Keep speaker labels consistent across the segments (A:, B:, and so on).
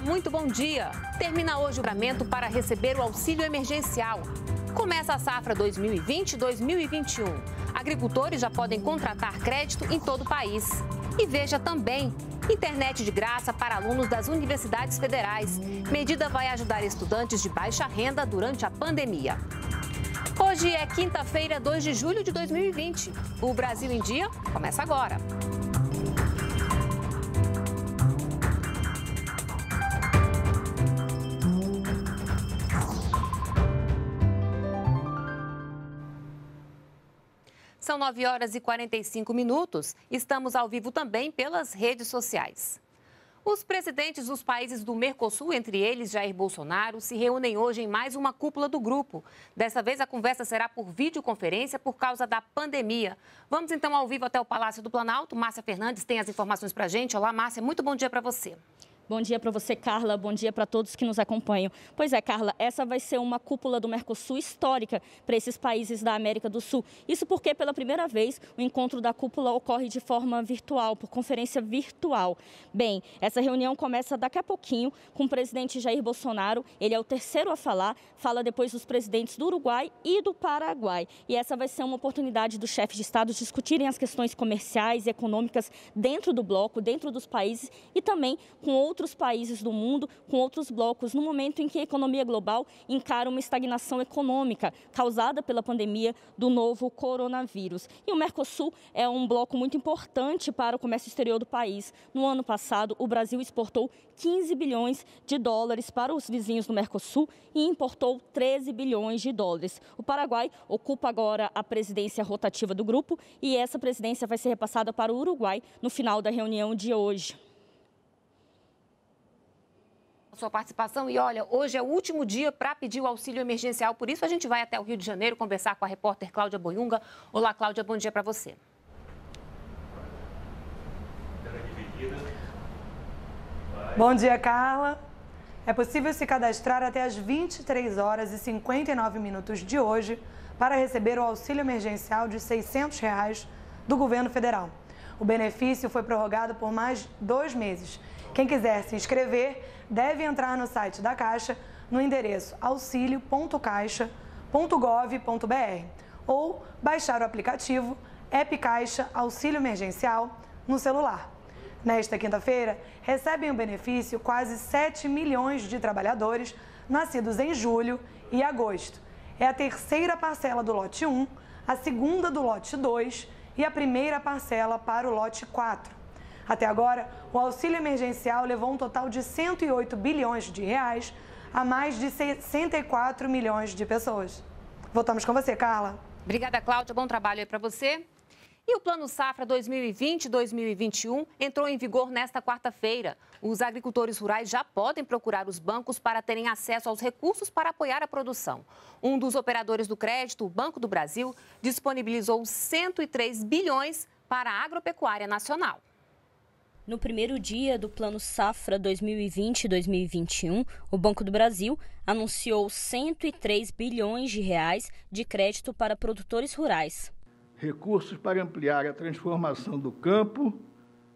A: muito bom dia. Termina hoje o juramento para receber o auxílio emergencial. Começa a safra 2020-2021. Agricultores já podem contratar crédito em todo o país. E veja também internet de graça para alunos das universidades federais. Medida vai ajudar estudantes de baixa renda durante a pandemia. Hoje é quinta-feira, 2 de julho de 2020. O Brasil em Dia começa agora. São 9 horas e 45 minutos. Estamos ao vivo também pelas redes sociais. Os presidentes dos países do Mercosul, entre eles Jair Bolsonaro, se reúnem hoje em mais uma cúpula do grupo. Dessa vez a conversa será por videoconferência por causa da pandemia.
B: Vamos então ao vivo até o Palácio do Planalto. Márcia Fernandes tem as informações para a gente. Olá, Márcia, muito bom dia para você. Bom dia para você, Carla. Bom dia para todos que nos acompanham. Pois é, Carla, essa vai ser uma cúpula do Mercosul histórica para esses países da América do Sul. Isso porque, pela primeira vez, o encontro da cúpula ocorre de forma virtual, por conferência virtual. Bem, essa reunião começa daqui a pouquinho com o presidente Jair Bolsonaro. Ele é o terceiro a falar, fala depois dos presidentes do Uruguai e do Paraguai. E essa vai ser uma oportunidade dos chefes de Estado discutirem as questões comerciais e econômicas dentro do bloco, dentro dos países e também com outros outros países do mundo, com outros blocos, no momento em que a economia global encara uma estagnação econômica causada pela pandemia do novo coronavírus. E o Mercosul é um bloco muito importante para o comércio exterior do país. No ano passado, o Brasil exportou 15 bilhões de dólares para os vizinhos do Mercosul e importou 13 bilhões de dólares. O Paraguai ocupa agora a presidência rotativa do grupo e essa presidência vai ser repassada para o Uruguai no final da reunião de hoje sua participação. E olha, hoje é o último dia para pedir o auxílio
A: emergencial, por isso a gente vai até o Rio de Janeiro conversar com a repórter Cláudia Boyunga Olá, Cláudia, bom dia para você.
C: Bom dia, Carla. É possível se cadastrar até as 23 horas e 59 minutos de hoje para receber o auxílio emergencial de R$ 600 reais do governo federal. O benefício foi prorrogado por mais dois meses. Quem quiser se inscrever deve entrar no site da Caixa no endereço auxilio.caixa.gov.br ou baixar o aplicativo App Caixa Auxílio Emergencial no celular. Nesta quinta-feira, recebem o benefício quase 7 milhões de trabalhadores nascidos em julho e agosto. É a terceira parcela do lote 1, a segunda do lote 2 e a primeira parcela para o lote 4. Até agora, o auxílio emergencial levou um total de 108 bilhões de reais a mais de 64 milhões
A: de pessoas. Voltamos com você, Carla. Obrigada, Cláudia. Bom trabalho aí para você. E o Plano Safra 2020-2021 entrou em vigor nesta quarta-feira. Os agricultores rurais já podem procurar os bancos para terem acesso aos recursos para apoiar a produção. Um dos operadores do crédito, o Banco do Brasil, disponibilizou 103 bilhões para a agropecuária nacional.
B: No primeiro dia do Plano Safra 2020-2021, o Banco do Brasil anunciou 103 bilhões de reais de crédito para produtores rurais.
D: Recursos para ampliar a transformação do campo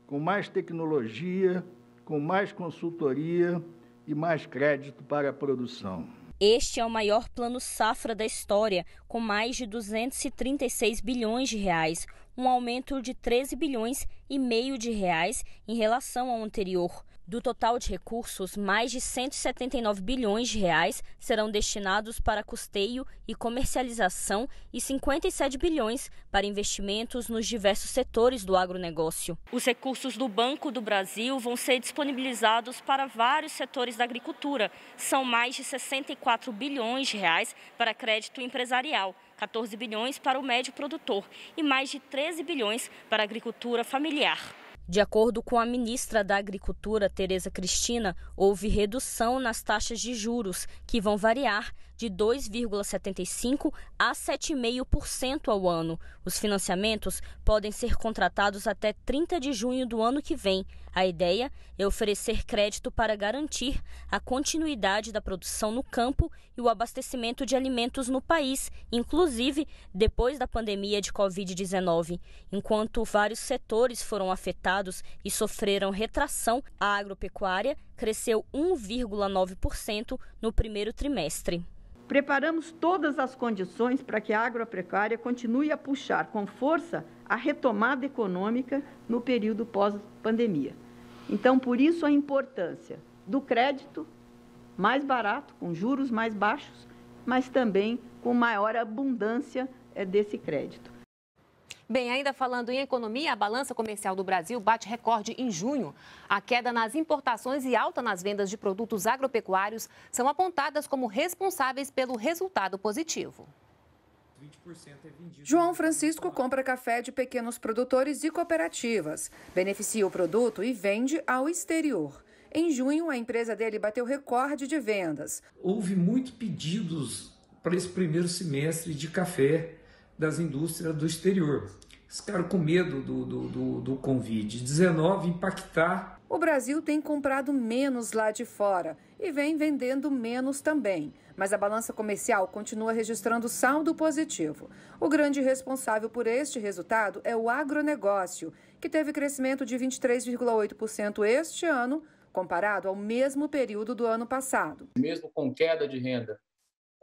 D: com mais tecnologia, com mais consultoria e mais crédito para a produção.
B: Este é o maior plano safra da história, com mais de 236 bilhões de reais, um aumento de 13 bilhões e meio de reais em relação ao anterior. Do total de recursos, mais de 179 bilhões de reais serão destinados para custeio e comercialização e 57 bilhões para investimentos nos diversos setores do agronegócio. Os recursos do Banco do Brasil vão ser disponibilizados para vários setores da agricultura. São mais de 64 bilhões de reais para crédito empresarial. 14 bilhões para o médio produtor e mais de 13 bilhões para a agricultura familiar. De acordo com a ministra da Agricultura, Tereza Cristina, houve redução nas taxas de juros, que vão variar de 2,75% a 7,5% ao ano. Os financiamentos podem ser contratados até 30 de junho do ano que vem. A ideia é oferecer crédito para garantir a continuidade da produção no campo e o abastecimento de alimentos no país, inclusive depois da pandemia de Covid-19. Enquanto vários setores foram afetados e sofreram retração, a agropecuária cresceu 1,9% no primeiro trimestre.
D: Preparamos todas as condições para que a agropecuária continue a puxar com força a retomada econômica no período pós-pandemia. Então, por isso a importância do crédito mais barato, com juros mais baixos, mas também com maior abundância eh, desse crédito.
A: Bem, ainda falando em economia, a balança comercial do Brasil bate recorde em junho. A queda nas importações e alta nas vendas de produtos agropecuários são apontadas como responsáveis pelo resultado positivo. João Francisco compra café de pequenos
E: produtores e cooperativas, beneficia o produto e vende ao exterior. Em junho, a empresa dele bateu recorde de vendas.
D: Houve muitos pedidos para esse primeiro semestre de café das indústrias do exterior. Ficaram com medo do, do, do, do Covid-19 impactar.
E: O Brasil tem comprado menos lá de fora e vem vendendo menos também. Mas a balança comercial continua registrando saldo positivo. O grande responsável por este resultado é o agronegócio, que teve crescimento de 23,8% este ano, comparado ao mesmo período do ano passado. Mesmo com queda de renda,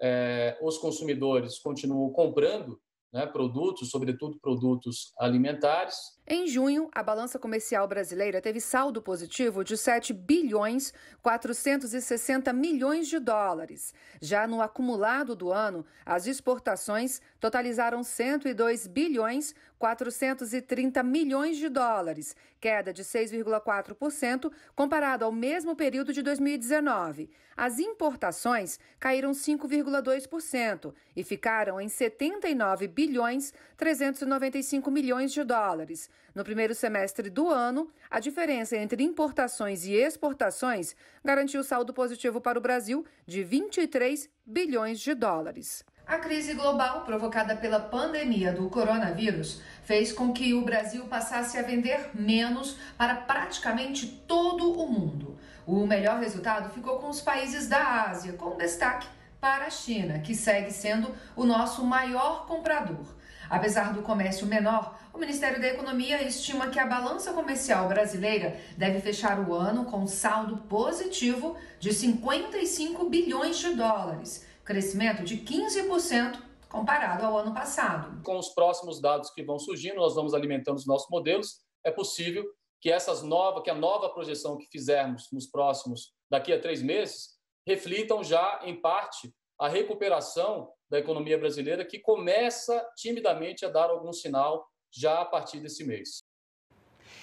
E: eh, os consumidores continuam comprando né, produtos, sobretudo produtos alimentares. Em junho, a balança comercial brasileira teve saldo positivo de 7 bilhões 460 milhões de dólares. Já no acumulado do ano, as exportações totalizaram 102 bilhões 430 milhões de dólares, queda de 6,4% comparado ao mesmo período de 2019. As importações caíram 5,2% e ficaram em 79 bilhões 395 milhões de dólares. No primeiro semestre do ano, a diferença entre importações e exportações garantiu saldo positivo para o Brasil de 23 bilhões de dólares. A crise global provocada pela pandemia do coronavírus fez com que o Brasil passasse a vender menos para praticamente todo o mundo. O melhor resultado ficou com os países da Ásia, com destaque para a China, que segue sendo o nosso maior comprador. Apesar do comércio menor, o Ministério da Economia estima que a balança comercial brasileira deve fechar o ano com saldo positivo de 55 bilhões de dólares crescimento de 15% comparado ao ano passado. Com os próximos dados que vão surgindo, nós vamos alimentando os nossos modelos. É possível que essas novas, que a nova projeção que fizermos nos próximos daqui a três meses reflitam já em parte a recuperação da economia brasileira que começa timidamente a dar algum sinal já a partir desse mês.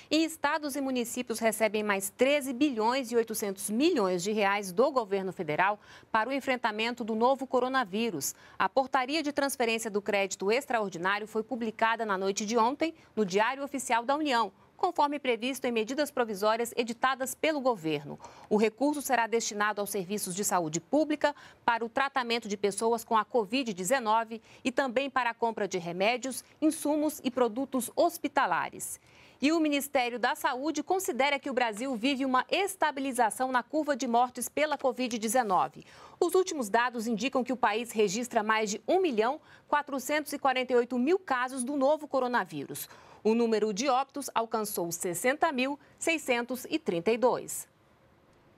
A: E estados e municípios recebem mais 13 bilhões e 800 milhões de reais do governo federal para o enfrentamento do novo coronavírus. A portaria de transferência do crédito extraordinário foi publicada na noite de ontem no Diário Oficial da União conforme previsto em medidas provisórias editadas pelo governo. O recurso será destinado aos serviços de saúde pública, para o tratamento de pessoas com a Covid-19 e também para a compra de remédios, insumos e produtos hospitalares. E o Ministério da Saúde considera que o Brasil vive uma estabilização na curva de mortes pela Covid-19. Os últimos dados indicam que o país registra mais de 1 milhão 448 mil casos do novo coronavírus. O número de óbitos alcançou 60.632.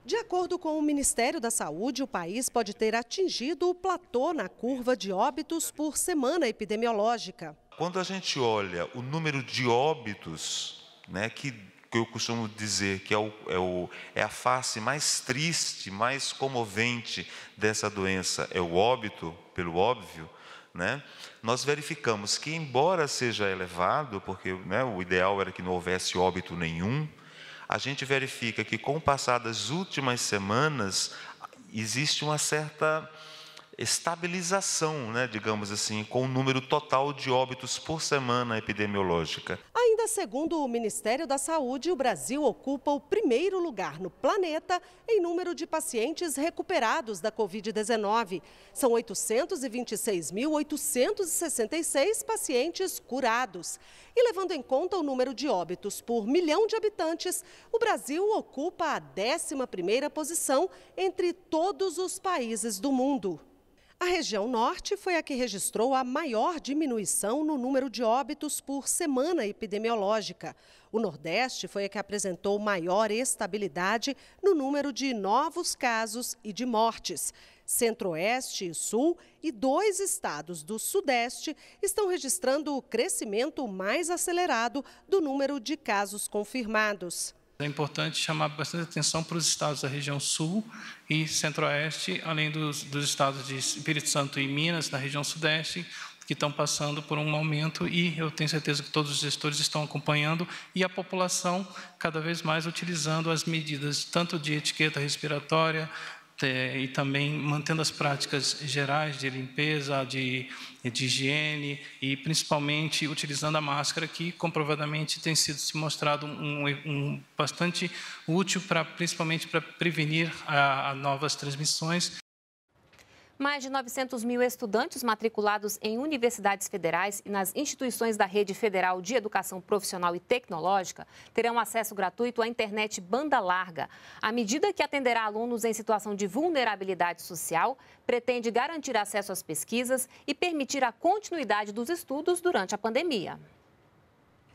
C: De acordo com o Ministério da Saúde, o país pode ter atingido o platô na curva de óbitos por semana epidemiológica.
D: Quando a gente olha o número de óbitos, né, que, que eu costumo dizer que é, o, é, o, é a face mais triste, mais comovente dessa doença, é o óbito, pelo óbvio, né, nós verificamos que, embora seja elevado, porque né, o ideal era que não houvesse óbito nenhum, a gente verifica que, com passadas últimas semanas, existe uma certa estabilização, né, digamos assim, com o número total de óbitos por semana epidemiológica.
C: Ainda segundo o Ministério da Saúde, o Brasil ocupa o primeiro lugar no planeta em número de pacientes recuperados da Covid-19. São 826.866 pacientes curados. E levando em conta o número de óbitos por milhão de habitantes, o Brasil ocupa a 11ª posição entre todos os países do mundo. A região norte foi a que registrou a maior diminuição no número de óbitos por semana epidemiológica. O nordeste foi a que apresentou maior estabilidade no número de novos casos e de mortes. Centro-Oeste e Sul e dois estados do Sudeste estão registrando o crescimento mais acelerado do número de casos confirmados.
D: É importante chamar bastante atenção para os estados da região sul e centro-oeste, além dos, dos, estados de Espírito Santo e Minas, na região sudeste, que estão passando por um aumento e eu tenho certeza que todos os gestores estão acompanhando e a população cada vez mais utilizando as medidas tanto de etiqueta respiratória, e também mantendo as práticas gerais de limpeza, de, de higiene e principalmente utilizando a máscara, que comprovadamente tem sido se mostrado um, um bastante útil para principalmente para prevenir a, a novas transmissões
A: mais de 900 mil estudantes matriculados em universidades federais e nas instituições da Rede Federal de Educação Profissional e Tecnológica terão acesso gratuito à internet banda larga. A medida que atenderá alunos em situação de vulnerabilidade social pretende garantir acesso às pesquisas e permitir a continuidade dos estudos durante a pandemia.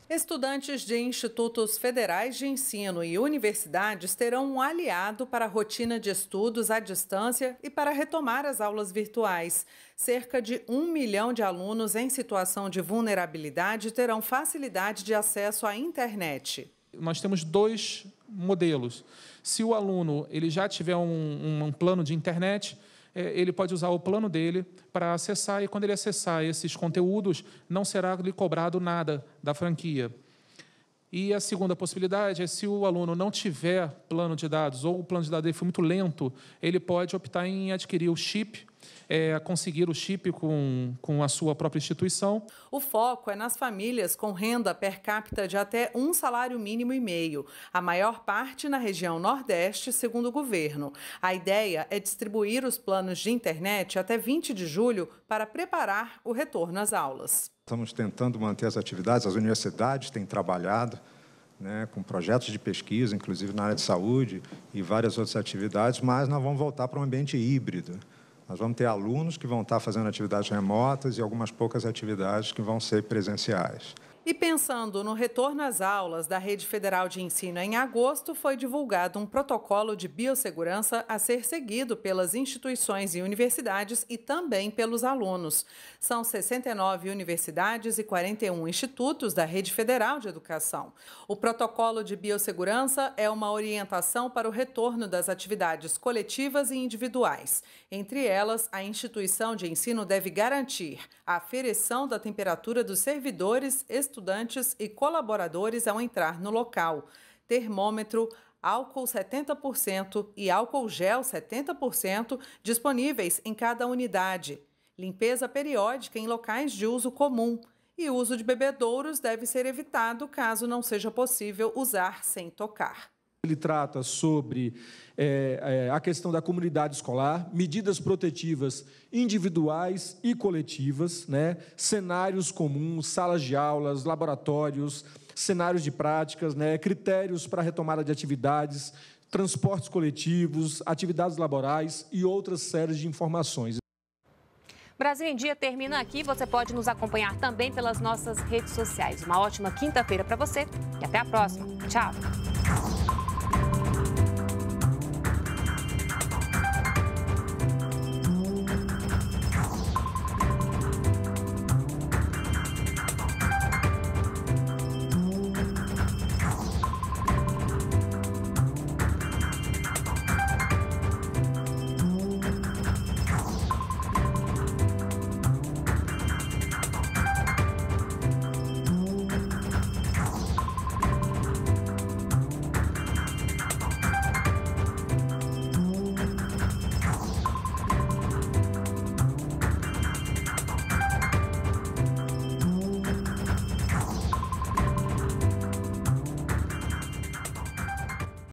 D: Estudantes de institutos federais de ensino e universidades terão um aliado para a rotina de estudos à distância e para retomar as aulas virtuais. Cerca de um milhão de alunos em situação de vulnerabilidade terão facilidade de acesso à internet.
C: Nós temos dois modelos. Se o aluno ele já tiver um, um plano de internet, é, ele pode usar o plano dele para acessar, e quando ele acessar esses conteúdos, não será lhe cobrado nada da franquia. E a segunda possibilidade é se o aluno não tiver plano de dados ou o plano de dados dele foi muito lento, ele pode optar em adquirir o chip é, conseguir o chip com, com a sua própria instituição.
D: O foco é nas famílias com renda per capita de até um salário mínimo e meio, a maior parte na região Nordeste, segundo o governo. A ideia é distribuir os planos de internet até 20 de julho para preparar o retorno às aulas. Estamos tentando manter as atividades, as universidades têm trabalhado né, com projetos de pesquisa, inclusive na área de saúde e várias outras atividades, mas nós vamos voltar para um ambiente híbrido. Nós vamos ter alunos que vão estar fazendo atividades remotas e algumas poucas atividades que vão ser presenciais. E pensando no retorno às aulas da Rede Federal de Ensino em agosto, foi divulgado um protocolo de biossegurança a ser seguido pelas instituições e universidades e também pelos alunos. São 69 universidades e 41 institutos da Rede Federal de Educação. O protocolo de biossegurança é uma orientação para o retorno das atividades coletivas e individuais. Entre elas, a instituição de ensino deve garantir a aferição da temperatura dos servidores, estudantes e colaboradores ao entrar no local. Termômetro, álcool 70% e álcool gel 70% disponíveis em cada unidade. Limpeza periódica em locais de uso comum. E uso de bebedouros deve ser evitado caso não seja possível usar sem tocar ele trata sobre é, é, a questão da comunidade escolar, medidas protetivas individuais e coletivas, né? cenários comuns, salas de aulas, laboratórios, cenários de práticas, né? critérios para retomada de atividades, transportes coletivos, atividades laborais e outras séries de informações.
A: Brasil em Dia termina aqui. Você pode nos acompanhar também pelas nossas redes sociais. Uma ótima quinta-feira para você e até a próxima. Tchau.